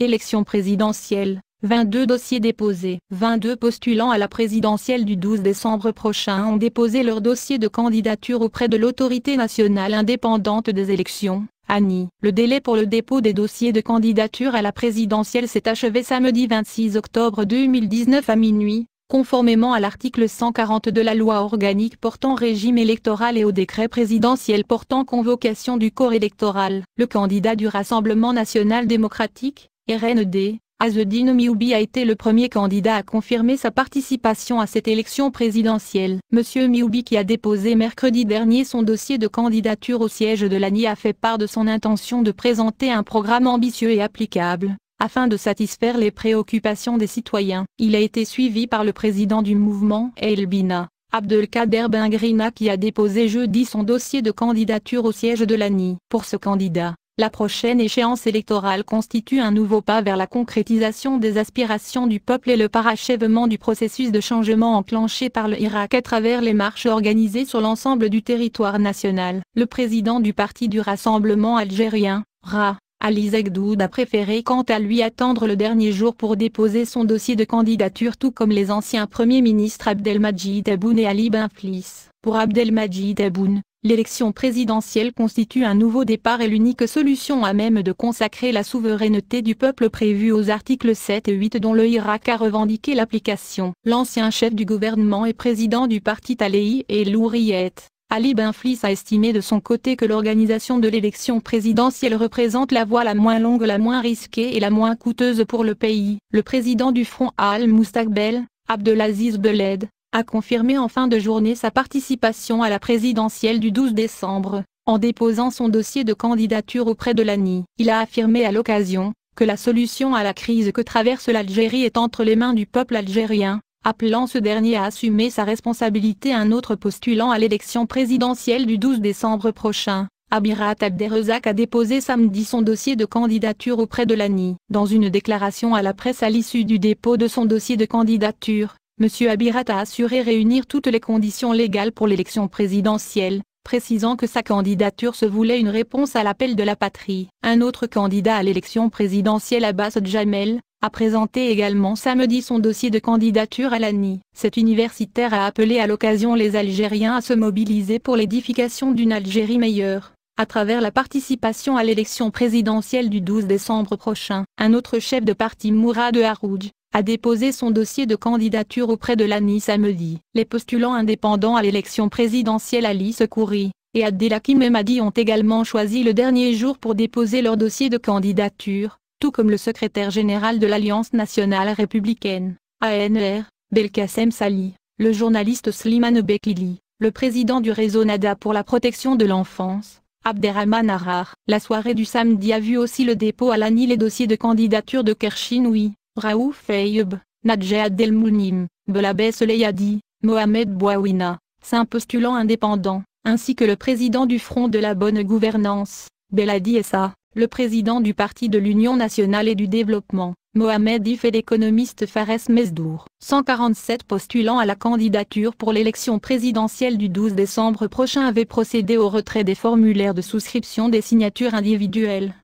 Élection présidentielle. 22 dossiers déposés. 22 postulants à la présidentielle du 12 décembre prochain ont déposé leur dossier de candidature auprès de l'autorité nationale indépendante des élections. Annie. Le délai pour le dépôt des dossiers de candidature à la présidentielle s'est achevé samedi 26 octobre 2019 à minuit, conformément à l'article 140 de la loi organique portant régime électoral et au décret présidentiel portant convocation du corps électoral. Le candidat du Rassemblement national démocratique, RND, Azedine Mioubi a été le premier candidat à confirmer sa participation à cette élection présidentielle. Monsieur Mioubi qui a déposé mercredi dernier son dossier de candidature au siège de l'ANI a fait part de son intention de présenter un programme ambitieux et applicable, afin de satisfaire les préoccupations des citoyens. Il a été suivi par le président du mouvement Elbina, Abdelkader Bengrina qui a déposé jeudi son dossier de candidature au siège de l'ANI. Pour ce candidat, la prochaine échéance électorale constitue un nouveau pas vers la concrétisation des aspirations du peuple et le parachèvement du processus de changement enclenché par le Irak à travers les marches organisées sur l'ensemble du territoire national. Le président du Parti du Rassemblement algérien, RA, Ali Zegdoud a préféré quant à lui attendre le dernier jour pour déposer son dossier de candidature tout comme les anciens premiers ministres Abdelmajid Aboune et Ali Benflis. Pour Abdelmajid Aboune, l'élection présidentielle constitue un nouveau départ et l'unique solution à même de consacrer la souveraineté du peuple prévue aux articles 7 et 8 dont le Irak a revendiqué l'application. L'ancien chef du gouvernement et président du parti Talei et Louriette Ali Benflis a estimé de son côté que l'organisation de l'élection présidentielle représente la voie la moins longue, la moins risquée et la moins coûteuse pour le pays. Le président du Front Al-Moustakbel, Abdelaziz Beled, a confirmé en fin de journée sa participation à la présidentielle du 12 décembre, en déposant son dossier de candidature auprès de l'ANI. Il a affirmé à l'occasion que la solution à la crise que traverse l'Algérie est entre les mains du peuple algérien, appelant ce dernier à assumer sa responsabilité. Un autre postulant à l'élection présidentielle du 12 décembre prochain, Abirat Abderrezak a déposé samedi son dossier de candidature auprès de l'ANI. Dans une déclaration à la presse à l'issue du dépôt de son dossier de candidature, M. Abirat a assuré réunir toutes les conditions légales pour l'élection présidentielle, précisant que sa candidature se voulait une réponse à l'appel de la patrie. Un autre candidat à l'élection présidentielle Abbas Jamel, a présenté également samedi son dossier de candidature à l'ANI. Cet universitaire a appelé à l'occasion les Algériens à se mobiliser pour l'édification d'une Algérie meilleure à travers la participation à l'élection présidentielle du 12 décembre prochain. Un autre chef de parti Mourad Haroudj a déposé son dossier de candidature auprès de l'ANI samedi. Les postulants indépendants à l'élection présidentielle Ali Sekouri et Abdelhakim Emadi ont également choisi le dernier jour pour déposer leur dossier de candidature, tout comme le secrétaire général de l'Alliance nationale républicaine, ANR, Belkacem Sali, le journaliste Slimane Bekili, le président du réseau NADA pour la protection de l'enfance, Abderrahman Arar. La soirée du samedi a vu aussi le dépôt à l'ANI les dossiers de candidature de Kershinoui, Raouf Ayyub, Nadja Abdelmounim, Belabès Leyadi, Mohamed Bouawina, Saint-Postulant indépendant, ainsi que le président du Front de la Bonne Gouvernance, Beladi Essa le président du Parti de l'Union nationale et du développement, Mohamed If et l'économiste Fares Mesdour. 147 postulants à la candidature pour l'élection présidentielle du 12 décembre prochain avaient procédé au retrait des formulaires de souscription des signatures individuelles.